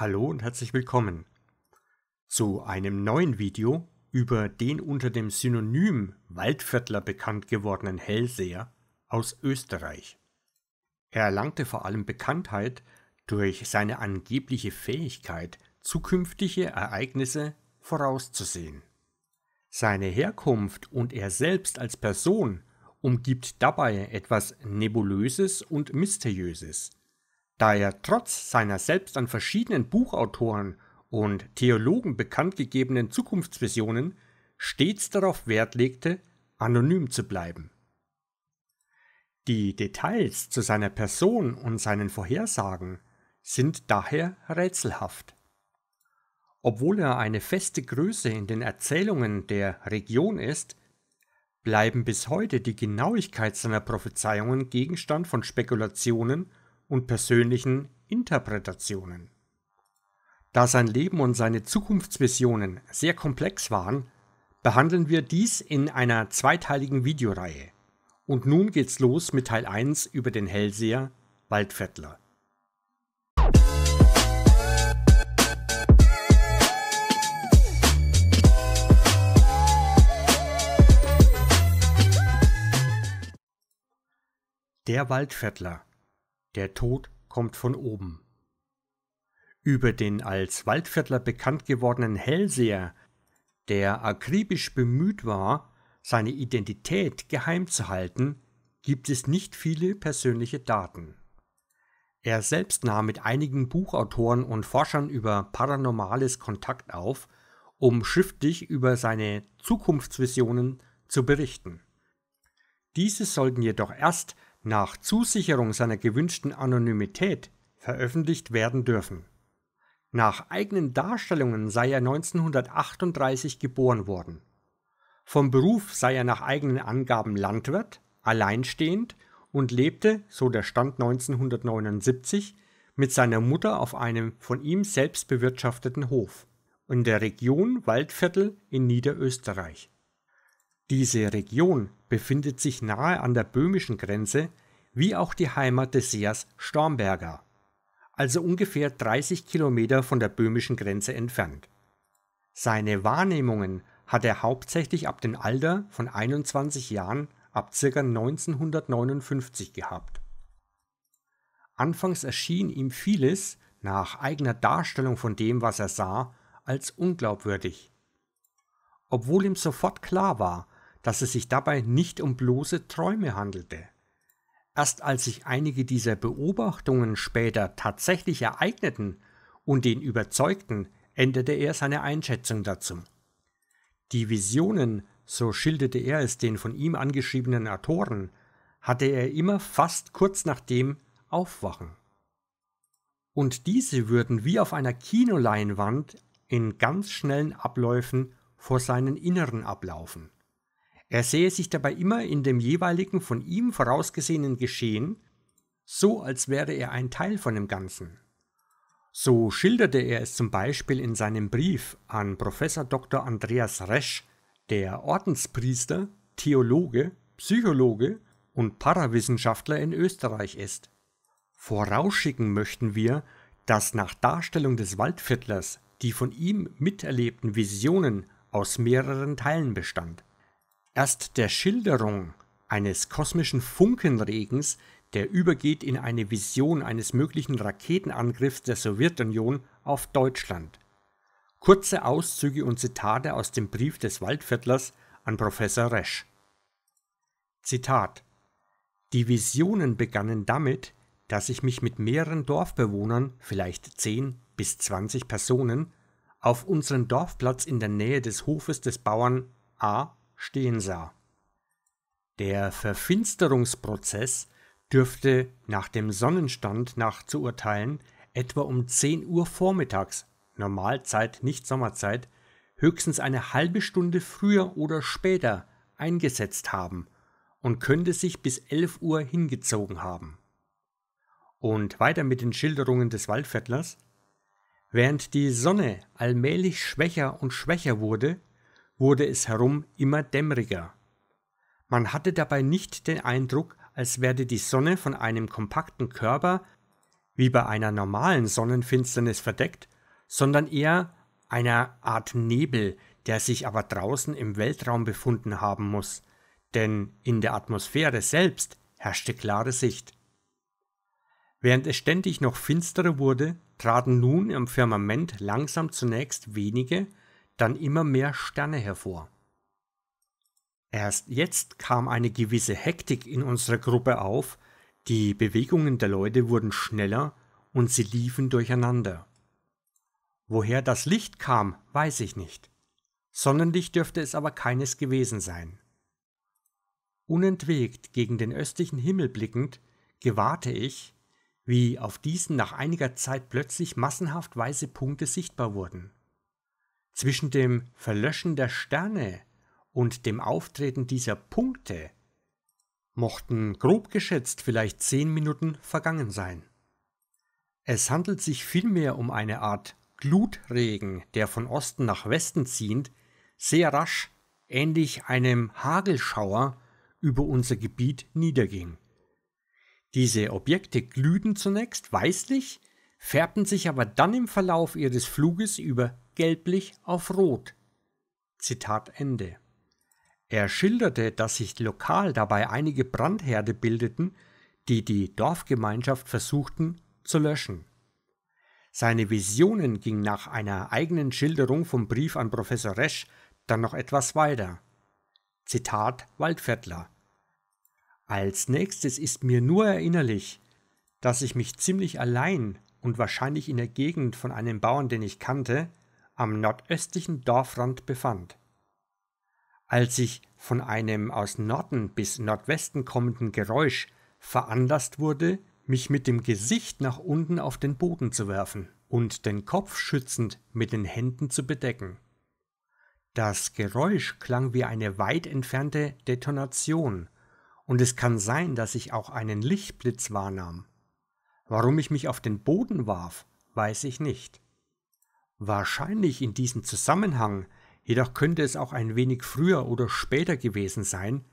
Hallo und herzlich willkommen zu einem neuen Video über den unter dem Synonym Waldviertler bekannt gewordenen Hellseher aus Österreich. Er erlangte vor allem Bekanntheit durch seine angebliche Fähigkeit, zukünftige Ereignisse vorauszusehen. Seine Herkunft und er selbst als Person umgibt dabei etwas Nebulöses und Mysteriöses, da er trotz seiner selbst an verschiedenen Buchautoren und Theologen bekanntgegebenen Zukunftsvisionen stets darauf Wert legte, anonym zu bleiben. Die Details zu seiner Person und seinen Vorhersagen sind daher rätselhaft. Obwohl er eine feste Größe in den Erzählungen der Region ist, bleiben bis heute die Genauigkeit seiner Prophezeiungen Gegenstand von Spekulationen und persönlichen Interpretationen. Da sein Leben und seine Zukunftsvisionen sehr komplex waren, behandeln wir dies in einer zweiteiligen Videoreihe. Und nun geht's los mit Teil 1 über den Hellseher Waldvettler. Der Waldvettler der Tod kommt von oben. Über den als Waldviertler bekannt gewordenen Hellseher, der akribisch bemüht war, seine Identität geheim zu halten, gibt es nicht viele persönliche Daten. Er selbst nahm mit einigen Buchautoren und Forschern über Paranormales Kontakt auf, um schriftlich über seine Zukunftsvisionen zu berichten. Diese sollten jedoch erst nach Zusicherung seiner gewünschten Anonymität veröffentlicht werden dürfen. Nach eigenen Darstellungen sei er 1938 geboren worden. Vom Beruf sei er nach eigenen Angaben Landwirt, alleinstehend und lebte, so der Stand 1979, mit seiner Mutter auf einem von ihm selbst bewirtschafteten Hof in der Region Waldviertel in Niederösterreich. Diese Region befindet sich nahe an der böhmischen Grenze, wie auch die Heimat des Seers Stormberger, also ungefähr 30 Kilometer von der böhmischen Grenze entfernt. Seine Wahrnehmungen hat er hauptsächlich ab dem Alter von 21 Jahren ab ca. 1959 gehabt. Anfangs erschien ihm vieles, nach eigener Darstellung von dem, was er sah, als unglaubwürdig. Obwohl ihm sofort klar war, dass es sich dabei nicht um bloße Träume handelte. Erst als sich einige dieser Beobachtungen später tatsächlich ereigneten und den überzeugten, änderte er seine Einschätzung dazu. Die Visionen, so schilderte er es den von ihm angeschriebenen Autoren, hatte er immer fast kurz nach dem Aufwachen. Und diese würden wie auf einer Kinoleinwand in ganz schnellen Abläufen vor seinen Inneren ablaufen. Er sehe sich dabei immer in dem jeweiligen von ihm vorausgesehenen Geschehen, so als wäre er ein Teil von dem Ganzen. So schilderte er es zum Beispiel in seinem Brief an Professor Dr. Andreas Resch, der Ordenspriester, Theologe, Psychologe und Parawissenschaftler in Österreich ist. Vorausschicken möchten wir, dass nach Darstellung des Waldviertlers die von ihm miterlebten Visionen aus mehreren Teilen bestand. Erst der Schilderung eines kosmischen Funkenregens, der übergeht in eine Vision eines möglichen Raketenangriffs der Sowjetunion auf Deutschland. Kurze Auszüge und Zitate aus dem Brief des Waldviertlers an Professor Resch. Zitat Die Visionen begannen damit, dass ich mich mit mehreren Dorfbewohnern, vielleicht 10 bis 20 Personen, auf unseren Dorfplatz in der Nähe des Hofes des Bauern A stehen sah. Der Verfinsterungsprozess dürfte nach dem Sonnenstand nach zu urteilen etwa um 10 Uhr vormittags, Normalzeit, nicht Sommerzeit, höchstens eine halbe Stunde früher oder später eingesetzt haben und könnte sich bis 11 Uhr hingezogen haben. Und weiter mit den Schilderungen des Waldviertlers. Während die Sonne allmählich schwächer und schwächer wurde, wurde es herum immer dämmeriger. Man hatte dabei nicht den Eindruck, als werde die Sonne von einem kompakten Körper wie bei einer normalen Sonnenfinsternis verdeckt, sondern eher einer Art Nebel, der sich aber draußen im Weltraum befunden haben muss, denn in der Atmosphäre selbst herrschte klare Sicht. Während es ständig noch finsterer wurde, traten nun im Firmament langsam zunächst wenige dann immer mehr Sterne hervor. Erst jetzt kam eine gewisse Hektik in unserer Gruppe auf, die Bewegungen der Leute wurden schneller und sie liefen durcheinander. Woher das Licht kam, weiß ich nicht. Sonnenlicht dürfte es aber keines gewesen sein. Unentwegt gegen den östlichen Himmel blickend, gewahrte ich, wie auf diesen nach einiger Zeit plötzlich massenhaft weiße Punkte sichtbar wurden zwischen dem Verlöschen der Sterne und dem Auftreten dieser Punkte mochten grob geschätzt vielleicht zehn Minuten vergangen sein. Es handelt sich vielmehr um eine Art Glutregen, der von Osten nach Westen ziehend, sehr rasch, ähnlich einem Hagelschauer, über unser Gebiet niederging. Diese Objekte glühten zunächst weißlich, färbten sich aber dann im Verlauf ihres Fluges über gelblich auf rot. Zitat Ende. Er schilderte, dass sich lokal dabei einige Brandherde bildeten, die die Dorfgemeinschaft versuchten zu löschen. Seine Visionen gingen nach einer eigenen Schilderung vom Brief an Professor Resch dann noch etwas weiter. Zitat Waldviertler. Als nächstes ist mir nur erinnerlich, dass ich mich ziemlich allein und wahrscheinlich in der Gegend von einem Bauern, den ich kannte, am nordöstlichen Dorfrand befand. Als ich von einem aus Norden bis Nordwesten kommenden Geräusch veranlasst wurde, mich mit dem Gesicht nach unten auf den Boden zu werfen und den Kopf schützend mit den Händen zu bedecken. Das Geräusch klang wie eine weit entfernte Detonation, und es kann sein, dass ich auch einen Lichtblitz wahrnahm. Warum ich mich auf den Boden warf, weiß ich nicht. Wahrscheinlich in diesem Zusammenhang, jedoch könnte es auch ein wenig früher oder später gewesen sein,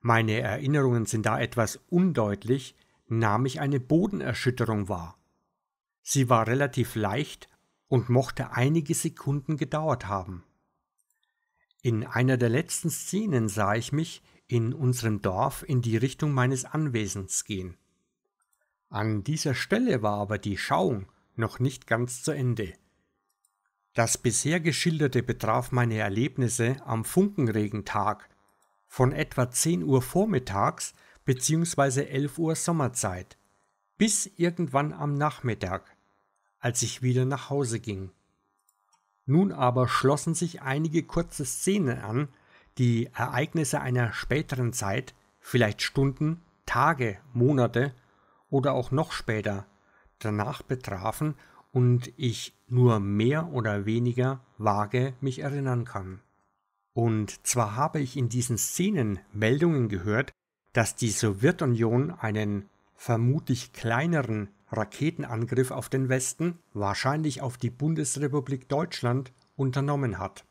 meine Erinnerungen sind da etwas undeutlich, nahm ich eine Bodenerschütterung wahr. Sie war relativ leicht und mochte einige Sekunden gedauert haben. In einer der letzten Szenen sah ich mich in unserem Dorf in die Richtung meines Anwesens gehen. An dieser Stelle war aber die Schauung noch nicht ganz zu Ende. Das bisher geschilderte betraf meine Erlebnisse am Funkenregentag von etwa 10 Uhr vormittags bzw. 11 Uhr Sommerzeit bis irgendwann am Nachmittag, als ich wieder nach Hause ging. Nun aber schlossen sich einige kurze Szenen an, die Ereignisse einer späteren Zeit, vielleicht Stunden, Tage, Monate oder auch noch später danach betrafen und ich nur mehr oder weniger vage mich erinnern kann. Und zwar habe ich in diesen Szenen Meldungen gehört, dass die Sowjetunion einen vermutlich kleineren Raketenangriff auf den Westen, wahrscheinlich auf die Bundesrepublik Deutschland, unternommen hat.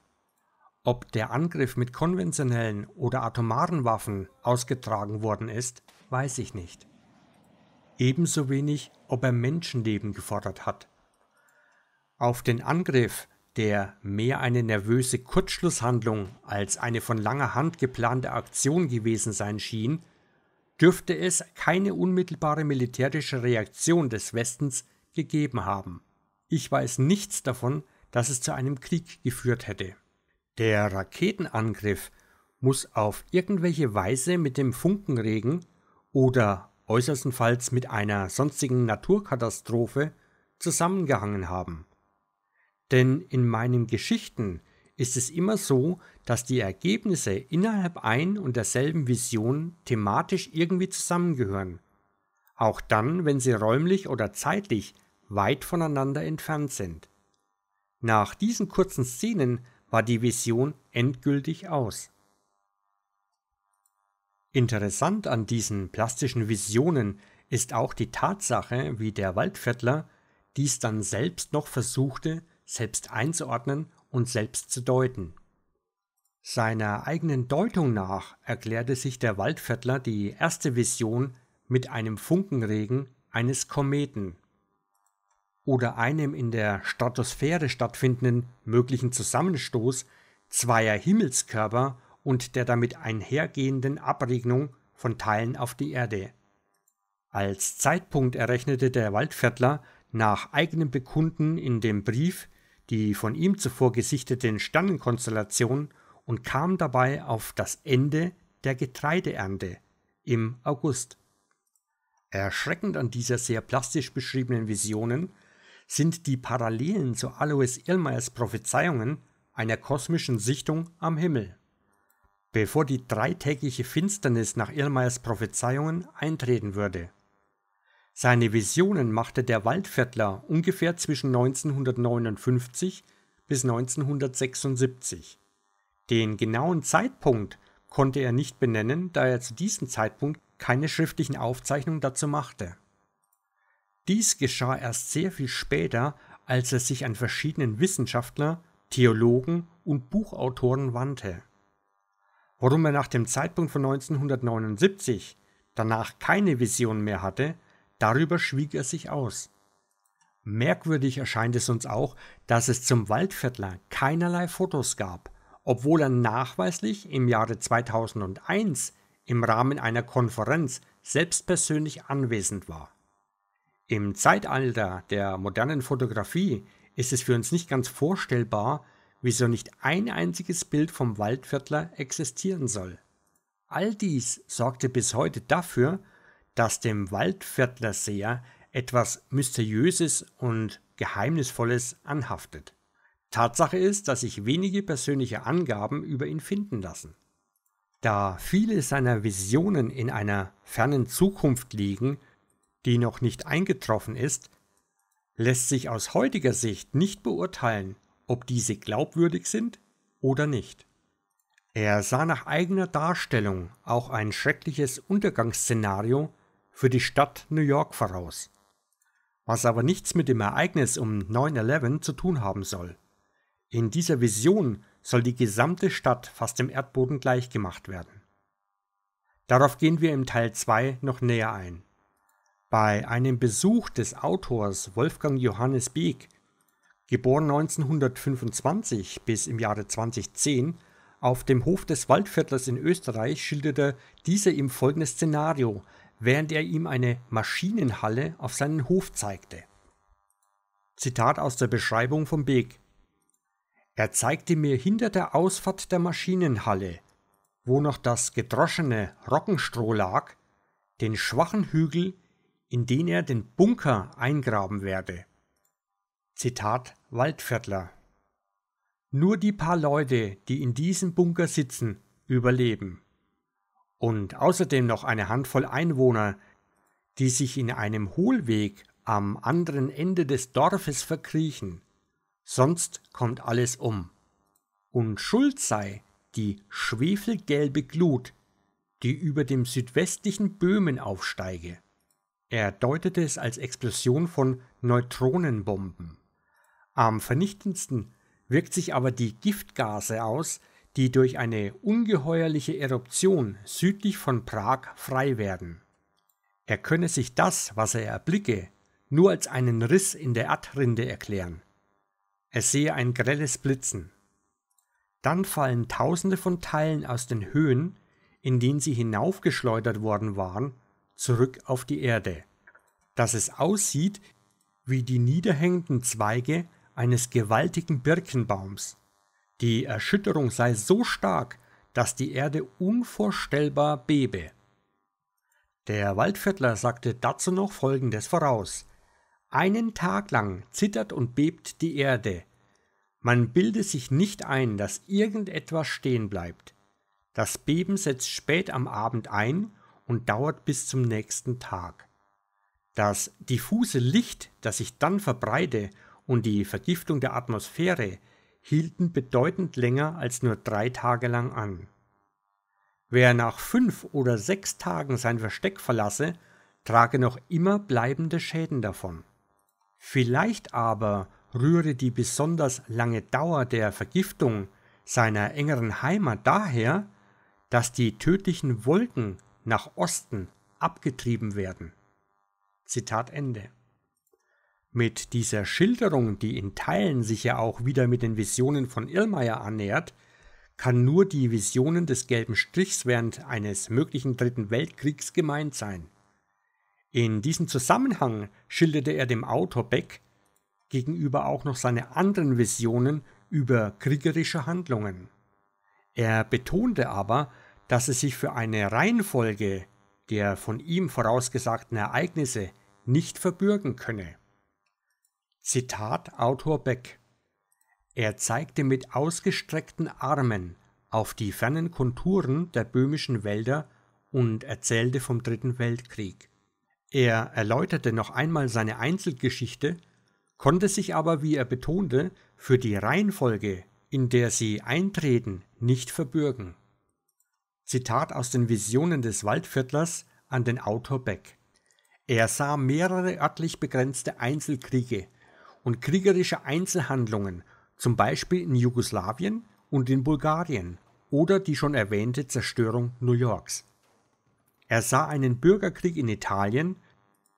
Ob der Angriff mit konventionellen oder atomaren Waffen ausgetragen worden ist, weiß ich nicht ebenso wenig, ob er Menschenleben gefordert hat. Auf den Angriff, der mehr eine nervöse Kurzschlusshandlung als eine von langer Hand geplante Aktion gewesen sein schien, dürfte es keine unmittelbare militärische Reaktion des Westens gegeben haben. Ich weiß nichts davon, dass es zu einem Krieg geführt hätte. Der Raketenangriff muss auf irgendwelche Weise mit dem Funkenregen oder äußerstenfalls mit einer sonstigen Naturkatastrophe zusammengehangen haben. Denn in meinen Geschichten ist es immer so, dass die Ergebnisse innerhalb ein und derselben Vision thematisch irgendwie zusammengehören, auch dann, wenn sie räumlich oder zeitlich weit voneinander entfernt sind. Nach diesen kurzen Szenen war die Vision endgültig aus. Interessant an diesen plastischen Visionen ist auch die Tatsache, wie der Waldviertler dies dann selbst noch versuchte, selbst einzuordnen und selbst zu deuten. Seiner eigenen Deutung nach erklärte sich der Waldviertler die erste Vision mit einem Funkenregen eines Kometen oder einem in der Stratosphäre stattfindenden möglichen Zusammenstoß zweier Himmelskörper und der damit einhergehenden Abregnung von Teilen auf die Erde. Als Zeitpunkt errechnete der Waldviertler nach eigenem Bekunden in dem Brief die von ihm zuvor gesichteten Sternenkonstellationen und kam dabei auf das Ende der Getreideernte im August. Erschreckend an dieser sehr plastisch beschriebenen Visionen sind die Parallelen zu Alois Irmeyers Prophezeiungen einer kosmischen Sichtung am Himmel bevor die dreitägige Finsternis nach Irmeiers Prophezeiungen eintreten würde. Seine Visionen machte der Waldviertler ungefähr zwischen 1959 bis 1976. Den genauen Zeitpunkt konnte er nicht benennen, da er zu diesem Zeitpunkt keine schriftlichen Aufzeichnungen dazu machte. Dies geschah erst sehr viel später, als er sich an verschiedenen Wissenschaftler, Theologen und Buchautoren wandte warum er nach dem Zeitpunkt von 1979 danach keine Vision mehr hatte, darüber schwieg er sich aus. Merkwürdig erscheint es uns auch, dass es zum Waldviertler keinerlei Fotos gab, obwohl er nachweislich im Jahre 2001 im Rahmen einer Konferenz selbst persönlich anwesend war. Im Zeitalter der modernen Fotografie ist es für uns nicht ganz vorstellbar, wieso nicht ein einziges Bild vom Waldviertler existieren soll. All dies sorgte bis heute dafür, dass dem Waldviertlerseher etwas Mysteriöses und Geheimnisvolles anhaftet. Tatsache ist, dass sich wenige persönliche Angaben über ihn finden lassen. Da viele seiner Visionen in einer fernen Zukunft liegen, die noch nicht eingetroffen ist, lässt sich aus heutiger Sicht nicht beurteilen, ob diese glaubwürdig sind oder nicht. Er sah nach eigener Darstellung auch ein schreckliches Untergangsszenario für die Stadt New York voraus, was aber nichts mit dem Ereignis um 9-11 zu tun haben soll. In dieser Vision soll die gesamte Stadt fast dem Erdboden gleichgemacht werden. Darauf gehen wir im Teil 2 noch näher ein. Bei einem Besuch des Autors Wolfgang Johannes Beek Geboren 1925 bis im Jahre 2010 auf dem Hof des Waldviertlers in Österreich schilderte dieser ihm folgendes Szenario, während er ihm eine Maschinenhalle auf seinen Hof zeigte. Zitat aus der Beschreibung von Beek. Er zeigte mir hinter der Ausfahrt der Maschinenhalle, wo noch das gedroschene Rockenstroh lag, den schwachen Hügel, in den er den Bunker eingraben werde. Zitat Waldviertler. Nur die paar Leute, die in diesem Bunker sitzen, überleben. Und außerdem noch eine Handvoll Einwohner, die sich in einem Hohlweg am anderen Ende des Dorfes verkriechen. Sonst kommt alles um. Und schuld sei die schwefelgelbe Glut, die über dem südwestlichen Böhmen aufsteige. Er deutete es als Explosion von Neutronenbomben. Am vernichtendsten wirkt sich aber die Giftgase aus, die durch eine ungeheuerliche Eruption südlich von Prag frei werden. Er könne sich das, was er erblicke, nur als einen Riss in der Erdrinde erklären. Er sehe ein grelles Blitzen. Dann fallen tausende von Teilen aus den Höhen, in denen sie hinaufgeschleudert worden waren, zurück auf die Erde. Dass es aussieht, wie die niederhängenden Zweige eines gewaltigen Birkenbaums. Die Erschütterung sei so stark, dass die Erde unvorstellbar bebe. Der Waldviertler sagte dazu noch Folgendes voraus. Einen Tag lang zittert und bebt die Erde. Man bilde sich nicht ein, dass irgendetwas stehen bleibt. Das Beben setzt spät am Abend ein und dauert bis zum nächsten Tag. Das diffuse Licht, das sich dann verbreite und die Vergiftung der Atmosphäre hielten bedeutend länger als nur drei Tage lang an. Wer nach fünf oder sechs Tagen sein Versteck verlasse, trage noch immer bleibende Schäden davon. Vielleicht aber rühre die besonders lange Dauer der Vergiftung seiner engeren Heimat daher, dass die tödlichen Wolken nach Osten abgetrieben werden. Zitat Ende. Mit dieser Schilderung, die in Teilen sich ja auch wieder mit den Visionen von Irrmeier annähert, kann nur die Visionen des gelben Strichs während eines möglichen Dritten Weltkriegs gemeint sein. In diesem Zusammenhang schilderte er dem Autor Beck gegenüber auch noch seine anderen Visionen über kriegerische Handlungen. Er betonte aber, dass es sich für eine Reihenfolge der von ihm vorausgesagten Ereignisse nicht verbürgen könne. Zitat Autor Beck. Er zeigte mit ausgestreckten Armen auf die fernen Konturen der böhmischen Wälder und erzählte vom Dritten Weltkrieg. Er erläuterte noch einmal seine Einzelgeschichte, konnte sich aber, wie er betonte, für die Reihenfolge, in der sie eintreten, nicht verbürgen. Zitat aus den Visionen des Waldviertlers an den Autor Beck. Er sah mehrere örtlich begrenzte Einzelkriege, und kriegerische Einzelhandlungen, zum Beispiel in Jugoslawien und in Bulgarien oder die schon erwähnte Zerstörung New Yorks. Er sah einen Bürgerkrieg in Italien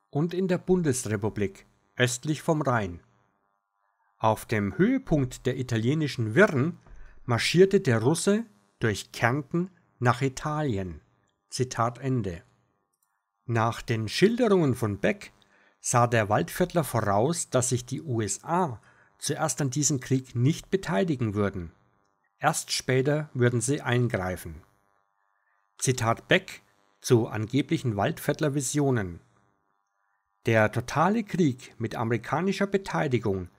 und in der Bundesrepublik östlich vom Rhein. Auf dem Höhepunkt der italienischen Wirren marschierte der Russe durch Kärnten nach Italien. Zitat Ende. Nach den Schilderungen von Beck sah der Waldviertler voraus, dass sich die USA zuerst an diesem Krieg nicht beteiligen würden. Erst später würden sie eingreifen. Zitat Beck zu angeblichen Waldviertler Visionen. Der totale Krieg mit amerikanischer Beteiligung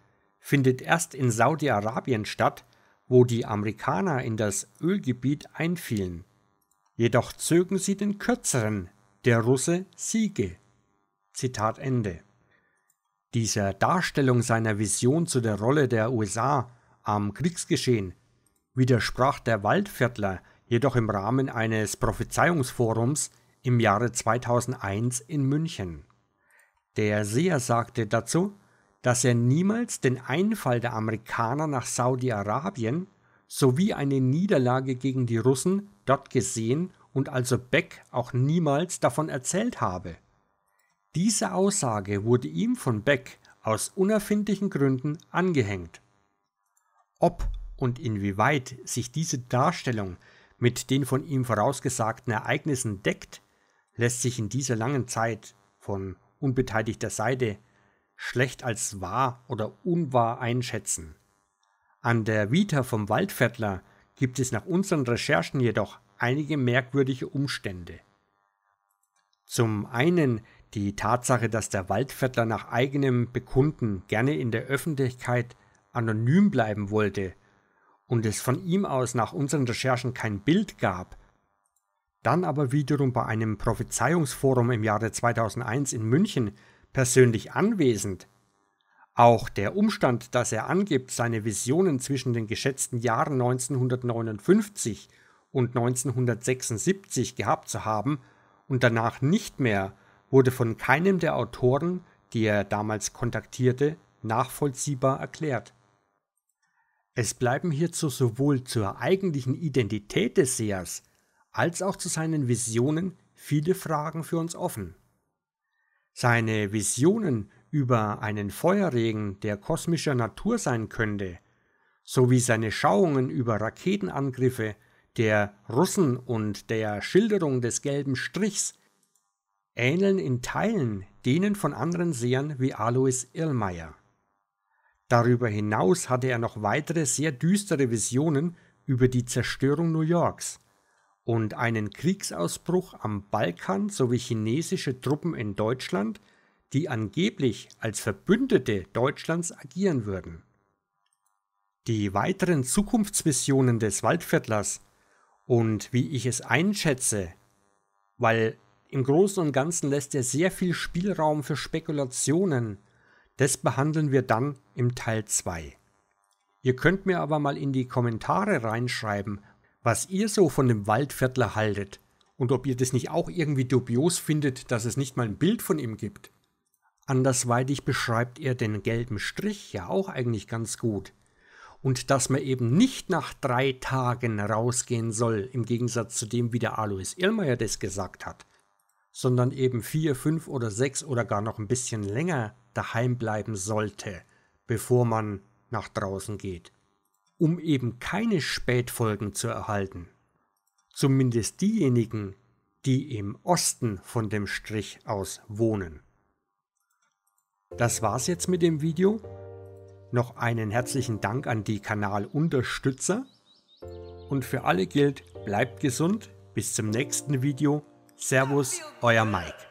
findet erst in Saudi-Arabien statt, wo die Amerikaner in das Ölgebiet einfielen. Jedoch zögen sie den kürzeren, der Russe Siege. Zitat Ende. Dieser Darstellung seiner Vision zu der Rolle der USA am Kriegsgeschehen widersprach der Waldviertler jedoch im Rahmen eines Prophezeiungsforums im Jahre 2001 in München. Der Seher sagte dazu, dass er niemals den Einfall der Amerikaner nach Saudi-Arabien sowie eine Niederlage gegen die Russen dort gesehen und also Beck auch niemals davon erzählt habe. Diese Aussage wurde ihm von Beck aus unerfindlichen Gründen angehängt. Ob und inwieweit sich diese Darstellung mit den von ihm vorausgesagten Ereignissen deckt, lässt sich in dieser langen Zeit von unbeteiligter Seite schlecht als wahr oder unwahr einschätzen. An der Vita vom Waldviertler gibt es nach unseren Recherchen jedoch einige merkwürdige Umstände. Zum einen die Tatsache, dass der Waldviertler nach eigenem Bekunden gerne in der Öffentlichkeit anonym bleiben wollte und es von ihm aus nach unseren Recherchen kein Bild gab, dann aber wiederum bei einem Prophezeiungsforum im Jahre 2001 in München persönlich anwesend. Auch der Umstand, dass er angibt, seine Visionen zwischen den geschätzten Jahren 1959 und 1976 gehabt zu haben und danach nicht mehr wurde von keinem der Autoren, die er damals kontaktierte, nachvollziehbar erklärt. Es bleiben hierzu sowohl zur eigentlichen Identität des Sehers als auch zu seinen Visionen viele Fragen für uns offen. Seine Visionen über einen Feuerregen, der kosmischer Natur sein könnte, sowie seine Schauungen über Raketenangriffe der Russen und der Schilderung des gelben Strichs ähneln in Teilen denen von anderen Sehern wie Alois Irlmeier. Darüber hinaus hatte er noch weitere sehr düstere Visionen über die Zerstörung New Yorks und einen Kriegsausbruch am Balkan sowie chinesische Truppen in Deutschland, die angeblich als Verbündete Deutschlands agieren würden. Die weiteren Zukunftsvisionen des Waldviertlers und wie ich es einschätze, weil im Großen und Ganzen lässt er sehr viel Spielraum für Spekulationen. Das behandeln wir dann im Teil 2. Ihr könnt mir aber mal in die Kommentare reinschreiben, was ihr so von dem Waldviertler haltet und ob ihr das nicht auch irgendwie dubios findet, dass es nicht mal ein Bild von ihm gibt. Andersweitig beschreibt er den gelben Strich ja auch eigentlich ganz gut. Und dass man eben nicht nach drei Tagen rausgehen soll, im Gegensatz zu dem, wie der Alois Illmeier das gesagt hat sondern eben vier, fünf oder sechs oder gar noch ein bisschen länger daheim bleiben sollte, bevor man nach draußen geht, um eben keine Spätfolgen zu erhalten. Zumindest diejenigen, die im Osten von dem Strich aus wohnen. Das war's jetzt mit dem Video. Noch einen herzlichen Dank an die Kanalunterstützer. Und für alle gilt, bleibt gesund, bis zum nächsten Video Servus, euer Mike.